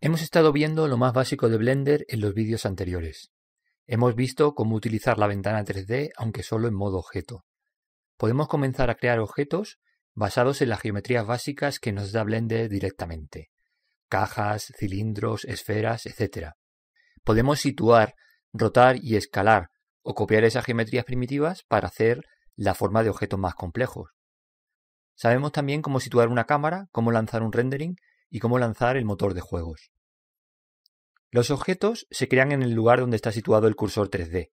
Hemos estado viendo lo más básico de Blender en los vídeos anteriores. Hemos visto cómo utilizar la ventana 3D aunque solo en modo objeto. Podemos comenzar a crear objetos basados en las geometrías básicas que nos da Blender directamente. Cajas, cilindros, esferas, etc. Podemos situar, rotar y escalar o copiar esas geometrías primitivas para hacer la forma de objetos más complejos. Sabemos también cómo situar una cámara, cómo lanzar un rendering y cómo lanzar el motor de juegos. Los objetos se crean en el lugar donde está situado el cursor 3D.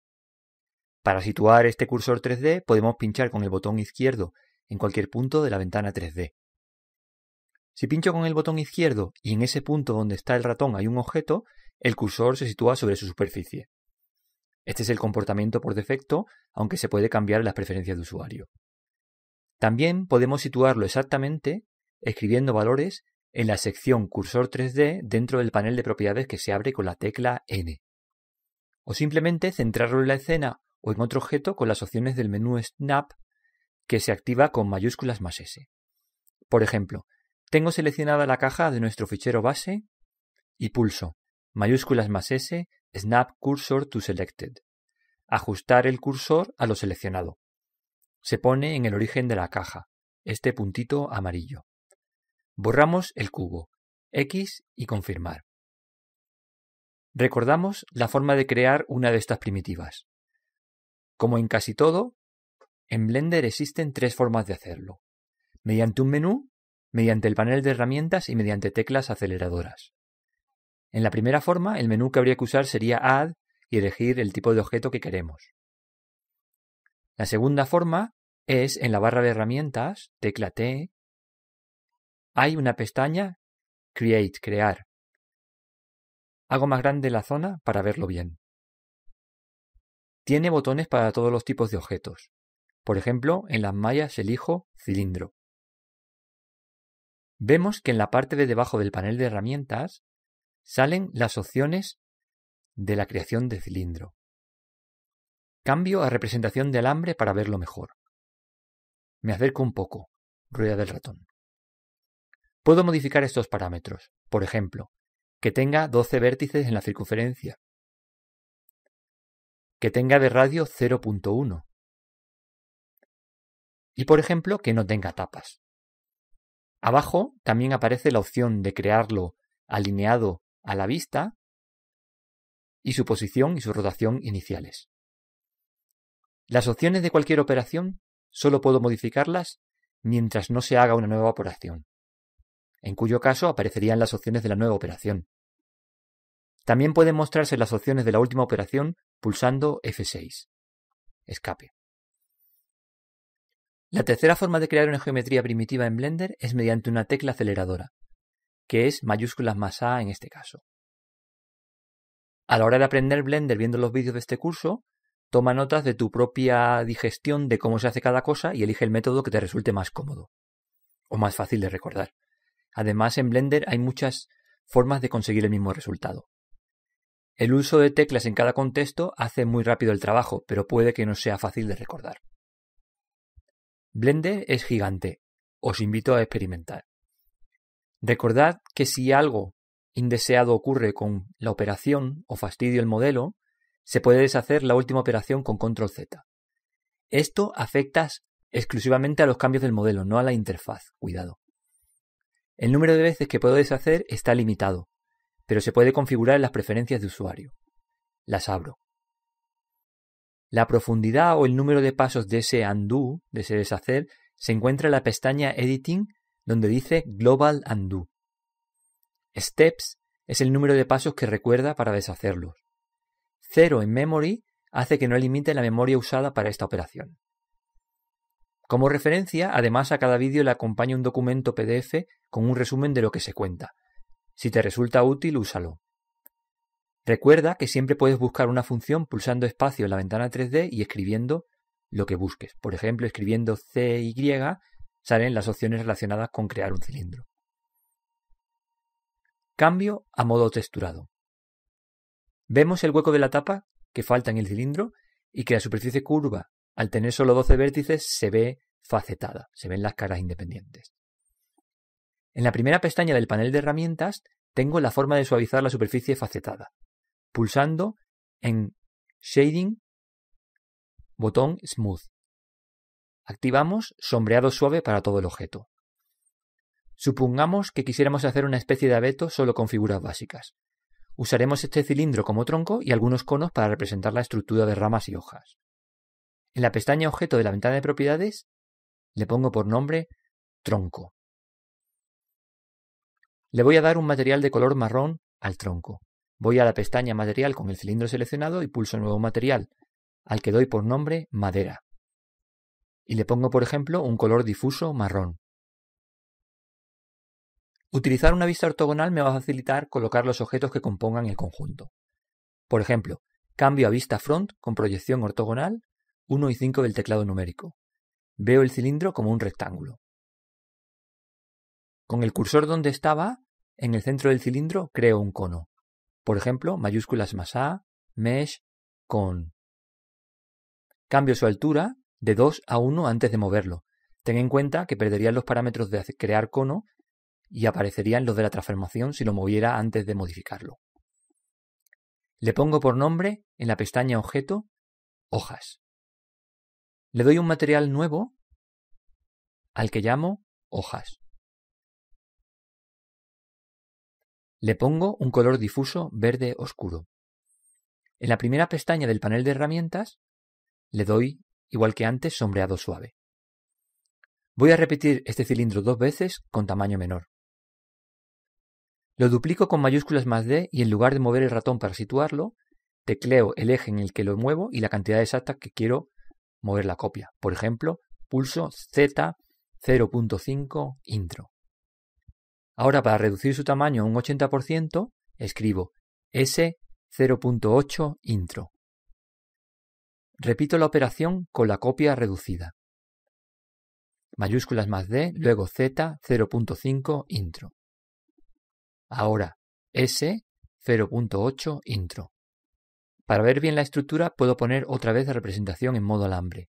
Para situar este cursor 3D podemos pinchar con el botón izquierdo en cualquier punto de la ventana 3D. Si pincho con el botón izquierdo y en ese punto donde está el ratón hay un objeto, el cursor se sitúa sobre su superficie. Este es el comportamiento por defecto, aunque se puede cambiar las preferencias de usuario. También podemos situarlo exactamente escribiendo valores en la sección Cursor 3D dentro del panel de propiedades que se abre con la tecla N. O simplemente centrarlo en la escena o en otro objeto con las opciones del menú Snap que se activa con mayúsculas más S. Por ejemplo, tengo seleccionada la caja de nuestro fichero base y pulso mayúsculas más S Snap Cursor to Selected. Ajustar el cursor a lo seleccionado. Se pone en el origen de la caja, este puntito amarillo. Borramos el cubo, X y confirmar. Recordamos la forma de crear una de estas primitivas. Como en casi todo, en Blender existen tres formas de hacerlo. Mediante un menú, mediante el panel de herramientas y mediante teclas aceleradoras. En la primera forma, el menú que habría que usar sería Add y elegir el tipo de objeto que queremos. La segunda forma es en la barra de herramientas, tecla T, hay una pestaña Create, crear. Hago más grande la zona para verlo bien. Tiene botones para todos los tipos de objetos. Por ejemplo, en las mallas elijo cilindro. Vemos que en la parte de debajo del panel de herramientas salen las opciones de la creación de cilindro. Cambio a representación de alambre para verlo mejor. Me acerco un poco. Rueda del ratón. Puedo modificar estos parámetros, por ejemplo, que tenga 12 vértices en la circunferencia, que tenga de radio 0.1 y, por ejemplo, que no tenga tapas. Abajo también aparece la opción de crearlo alineado a la vista y su posición y su rotación iniciales. Las opciones de cualquier operación solo puedo modificarlas mientras no se haga una nueva operación en cuyo caso aparecerían las opciones de la nueva operación. También pueden mostrarse las opciones de la última operación pulsando F6. Escape. La tercera forma de crear una geometría primitiva en Blender es mediante una tecla aceleradora, que es mayúsculas más A en este caso. A la hora de aprender Blender viendo los vídeos de este curso, toma notas de tu propia digestión de cómo se hace cada cosa y elige el método que te resulte más cómodo o más fácil de recordar. Además, en Blender hay muchas formas de conseguir el mismo resultado. El uso de teclas en cada contexto hace muy rápido el trabajo, pero puede que no sea fácil de recordar. Blender es gigante. Os invito a experimentar. Recordad que si algo indeseado ocurre con la operación o fastidio el modelo, se puede deshacer la última operación con control Z. Esto afecta exclusivamente a los cambios del modelo, no a la interfaz. Cuidado. El número de veces que puedo deshacer está limitado, pero se puede configurar en las preferencias de usuario. Las abro. La profundidad o el número de pasos de ese undo, de ese deshacer, se encuentra en la pestaña Editing donde dice Global Undo. Steps es el número de pasos que recuerda para deshacerlos. Cero en memory hace que no limite la memoria usada para esta operación. Como referencia, además a cada vídeo le acompaña un documento PDF con un resumen de lo que se cuenta. Si te resulta útil, úsalo. Recuerda que siempre puedes buscar una función pulsando espacio en la ventana 3D y escribiendo lo que busques. Por ejemplo, escribiendo CY salen las opciones relacionadas con crear un cilindro. Cambio a modo texturado. Vemos el hueco de la tapa que falta en el cilindro y que la superficie curva al tener solo 12 vértices se ve facetada, se ven las caras independientes. En la primera pestaña del panel de herramientas tengo la forma de suavizar la superficie facetada. Pulsando en Shading, botón Smooth. Activamos sombreado suave para todo el objeto. Supongamos que quisiéramos hacer una especie de abeto solo con figuras básicas. Usaremos este cilindro como tronco y algunos conos para representar la estructura de ramas y hojas. En la pestaña objeto de la ventana de propiedades le pongo por nombre tronco. Le voy a dar un material de color marrón al tronco. Voy a la pestaña material con el cilindro seleccionado y pulso nuevo material, al que doy por nombre madera. Y le pongo, por ejemplo, un color difuso marrón. Utilizar una vista ortogonal me va a facilitar colocar los objetos que compongan el conjunto. Por ejemplo, cambio a vista front con proyección ortogonal 1 y 5 del teclado numérico. Veo el cilindro como un rectángulo. Con el cursor donde estaba, en el centro del cilindro creo un cono. Por ejemplo, mayúsculas más A, mesh, con. Cambio su altura de 2 a 1 antes de moverlo. Ten en cuenta que perderían los parámetros de crear cono y aparecerían los de la transformación si lo moviera antes de modificarlo. Le pongo por nombre en la pestaña Objeto Hojas le doy un material nuevo al que llamo hojas. Le pongo un color difuso verde oscuro. En la primera pestaña del panel de herramientas le doy, igual que antes, sombreado suave. Voy a repetir este cilindro dos veces con tamaño menor. Lo duplico con mayúsculas más D y en lugar de mover el ratón para situarlo, tecleo el eje en el que lo muevo y la cantidad exacta que quiero mover la copia. Por ejemplo, pulso Z 0.5 intro. Ahora para reducir su tamaño a un 80%, escribo S 0.8 intro. Repito la operación con la copia reducida. Mayúsculas más D, luego Z 0.5 intro. Ahora S 0.8 intro. Para ver bien la estructura puedo poner otra vez la representación en modo alambre.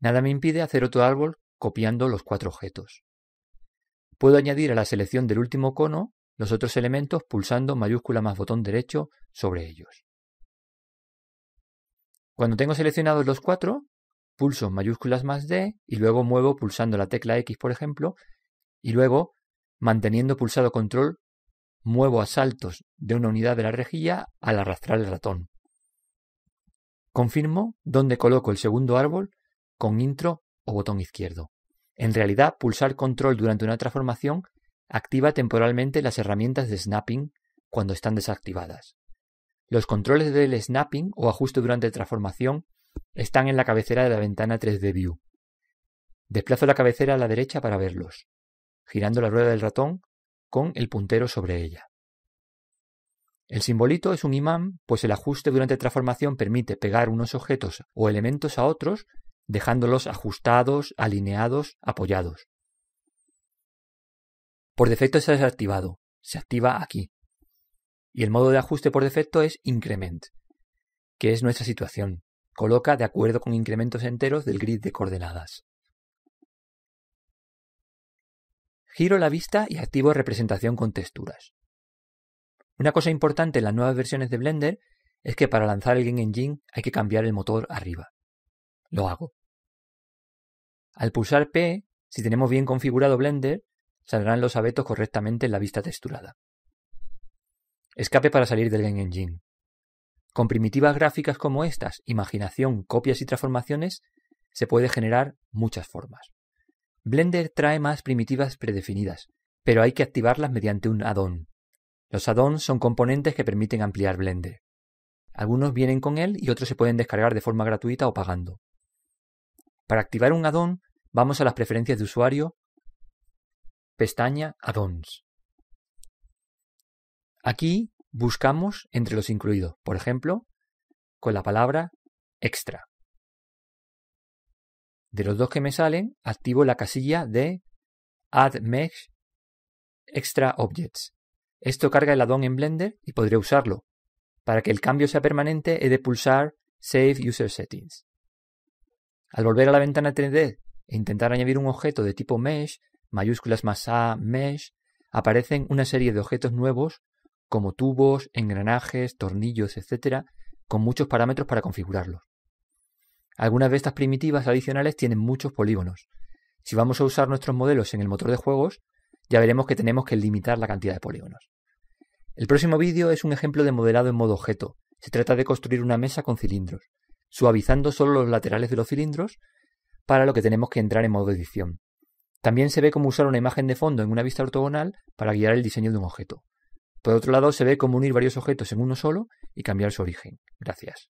Nada me impide hacer otro árbol copiando los cuatro objetos. Puedo añadir a la selección del último cono los otros elementos pulsando mayúscula más botón derecho sobre ellos. Cuando tengo seleccionados los cuatro, pulso mayúsculas más D y luego muevo pulsando la tecla X, por ejemplo, y luego, manteniendo pulsado control, muevo a saltos de una unidad de la rejilla al arrastrar el ratón. Confirmo dónde coloco el segundo árbol con intro o botón izquierdo. En realidad, pulsar control durante una transformación activa temporalmente las herramientas de snapping cuando están desactivadas. Los controles del snapping o ajuste durante transformación están en la cabecera de la ventana 3D View. Desplazo la cabecera a la derecha para verlos. Girando la rueda del ratón, con el puntero sobre ella. El simbolito es un imán, pues el ajuste durante transformación permite pegar unos objetos o elementos a otros, dejándolos ajustados, alineados, apoyados. Por defecto está desactivado, se activa aquí. Y el modo de ajuste por defecto es increment, que es nuestra situación. Coloca de acuerdo con incrementos enteros del grid de coordenadas. Giro la vista y activo representación con texturas. Una cosa importante en las nuevas versiones de Blender es que para lanzar el Game Engine hay que cambiar el motor arriba. Lo hago. Al pulsar P, si tenemos bien configurado Blender, saldrán los abetos correctamente en la vista texturada. Escape para salir del Game Engine. Con primitivas gráficas como estas, imaginación, copias y transformaciones, se puede generar muchas formas. Blender trae más primitivas predefinidas, pero hay que activarlas mediante un add-on. Los add-ons son componentes que permiten ampliar Blender. Algunos vienen con él y otros se pueden descargar de forma gratuita o pagando. Para activar un add-on, vamos a las preferencias de usuario, pestaña Add-ons. Aquí buscamos entre los incluidos, por ejemplo, con la palabra extra. De los dos que me salen, activo la casilla de Add Mesh Extra Objects. Esto carga el addon en Blender y podré usarlo. Para que el cambio sea permanente, he de pulsar Save User Settings. Al volver a la ventana 3D e intentar añadir un objeto de tipo Mesh, mayúsculas más A, Mesh, aparecen una serie de objetos nuevos como tubos, engranajes, tornillos, etc., con muchos parámetros para configurarlos. Algunas de estas primitivas adicionales tienen muchos polígonos. Si vamos a usar nuestros modelos en el motor de juegos, ya veremos que tenemos que limitar la cantidad de polígonos. El próximo vídeo es un ejemplo de modelado en modo objeto. Se trata de construir una mesa con cilindros, suavizando solo los laterales de los cilindros, para lo que tenemos que entrar en modo edición. También se ve cómo usar una imagen de fondo en una vista ortogonal para guiar el diseño de un objeto. Por otro lado, se ve cómo unir varios objetos en uno solo y cambiar su origen. Gracias.